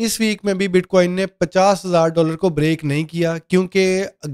इस वीक में भी बिटकॉइन ने पचास हजार डॉलर को ब्रेक नहीं किया क्योंकि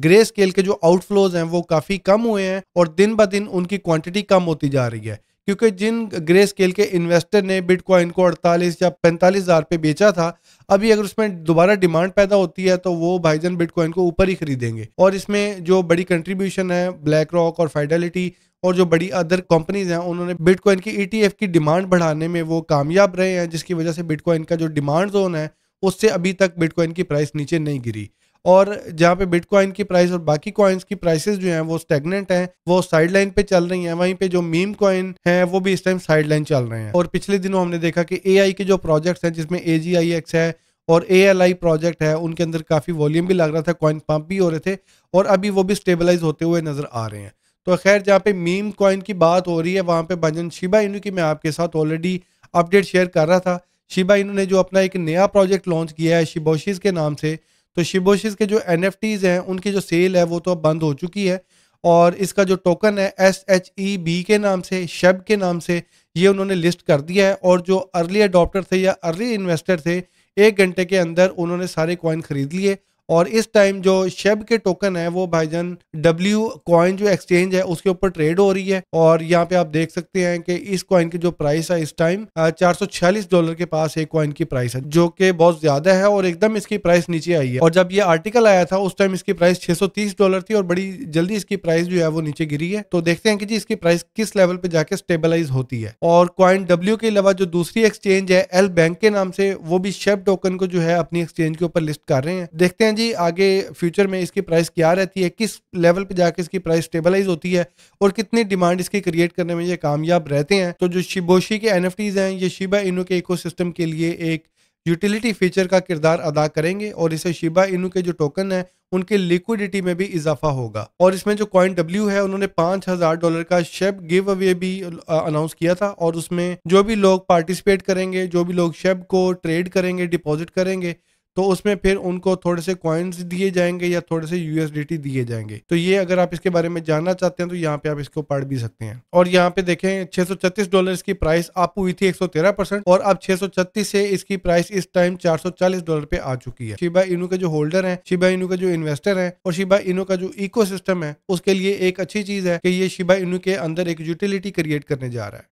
ग्रे स्केल के जो आउटफ्लोज हैं वो काफी कम हुए हैं और दिन ब दिन उनकी क्वांटिटी कम होती जा रही है क्योंकि जिन ग्रे स्केल के इन्वेस्टर ने बिटकॉइन को 48 या पैंतालीस हज़ार पे बेचा था अभी अगर उसमें दोबारा डिमांड पैदा होती है तो वो भाईजन बिटकॉइन को ऊपर ही खरीदेंगे और इसमें जो बड़ी कंट्रीब्यूशन है ब्लैक रॉक और फाइडेलिटी और जो बड़ी अदर कंपनीज हैं उन्होंने बिटकॉइन की ई e की डिमांड बढ़ाने में वो कामयाब रहे हैं जिसकी वजह से बिटकॉइन का जो डिमांड जोन है उससे अभी तक बिटकॉइन की प्राइस नीचे नहीं गिरी और जहाँ पे बिटकॉइन की प्राइस और बाकी कॉइन्स की प्राइसेस जो हैं वो स्टेगनेंट हैं वो साइड लाइन पे चल रही हैं वहीं पे जो मीम कॉइन है वो भी इस टाइम साइड लाइन चल रहे हैं और पिछले दिनों हमने देखा कि ए के जो प्रोजेक्ट्स हैं जिसमें ए है और ए प्रोजेक्ट है उनके अंदर काफ़ी वॉल्यूम भी लग रहा था कॉइन पम्प भी हो रहे थे और अभी वो भी स्टेबलाइज होते हुए नज़र आ रहे हैं तो खैर जहाँ पे मीम कॉइन की बात हो रही है वहाँ पे भजन शिबा इनू की मैं आपके साथ ऑलरेडी अपडेट शेयर कर रहा था शिबा इनू ने जो अपना एक नया प्रोजेक्ट लॉन्च किया है शिबोशीज के नाम से तो शिबोशिस के जो एन हैं उनकी जो सेल है वो तो अब बंद हो चुकी है और इसका जो टोकन है एस एच ई बी के नाम से शब के नाम से ये उन्होंने लिस्ट कर दिया है और जो अर्ली अडोप्टर थे या अर्ली इन्वेस्टर थे एक घंटे के अंदर उन्होंने सारे कॉइन खरीद लिए और इस टाइम जो शेब के टोकन है वो भाईजान डब्ल्यू कॉइन जो एक्सचेंज है उसके ऊपर ट्रेड हो रही है और यहाँ पे आप देख सकते हैं कि इस कॉइन की जो प्राइस है इस टाइम चार डॉलर के पास एक कॉइन की प्राइस है जो कि बहुत ज्यादा है और एकदम इसकी प्राइस नीचे आई है और जब ये आर्टिकल आया था उस टाइम इसकी प्राइस छह डॉलर थी और बड़ी जल्दी इसकी प्राइस जो है वो नीचे गिरी है तो देखते हैं कि जी इसकी प्राइस किस लेवल पे जाके स्टेबलाइज होती है और कॉइन डब्ल्यू के अलावा जो दूसरी एक्सचेंज है एल बैंक के नाम से वो भी शेब टोकन को जो है अपनी एक्सचेंज के ऊपर लिस्ट कर रहे हैं देखते हैं जी आगे फ्यूचर में इसकी प्राइस क्या रहती है किस लेवल पे जाके इसकी प्राइस स्टेबलाइज होती है और कितनी डिमांड इसकी क्रिएट करने में ये कामयाब रहते हैं तो जो शिबोशी के एन हैं ये शिबा इनू के इकोसिस्टम के लिए एक यूटिलिटी फीचर का किरदार अदा करेंगे और इसे शिबा इनू के जो टोकन है उनके लिक्विडिटी में भी इजाफा होगा और इसमें जो कॉइन डब्ल्यू है उन्होंने पांच हजार डॉलर का शेब गिव अवे भी अनाउंस किया था और उसमें जो भी लोग पार्टिसिपेट करेंगे जो भी लोग शेब को ट्रेड करेंगे डिपॉजिट करेंगे तो उसमें फिर उनको थोड़े से कॉइन्स दिए जाएंगे या थोड़े से यूएसडीटी दिए जाएंगे तो ये अगर आप इसके बारे में जानना चाहते हैं तो यहाँ पे आप इसको पढ़ भी सकते हैं और यहाँ पे देखें सौ छत्तीस डॉलर की प्राइस आप हुई थी एक सौ तेरह परसेंट और अब सौ छत्तीस से इसकी प्राइस इस टाइम चार सौ चालीस डॉलर पे आ चुकी है शिबा इनू के जो होल्डर है शिबा इनू के जो इन्वेस्टर है और शिबा इनू का जो इको है उसके लिए एक अच्छी चीज है कि ये शिबा इनू के अंदर एक यूटिलिटी क्रिएट करने जा रहा है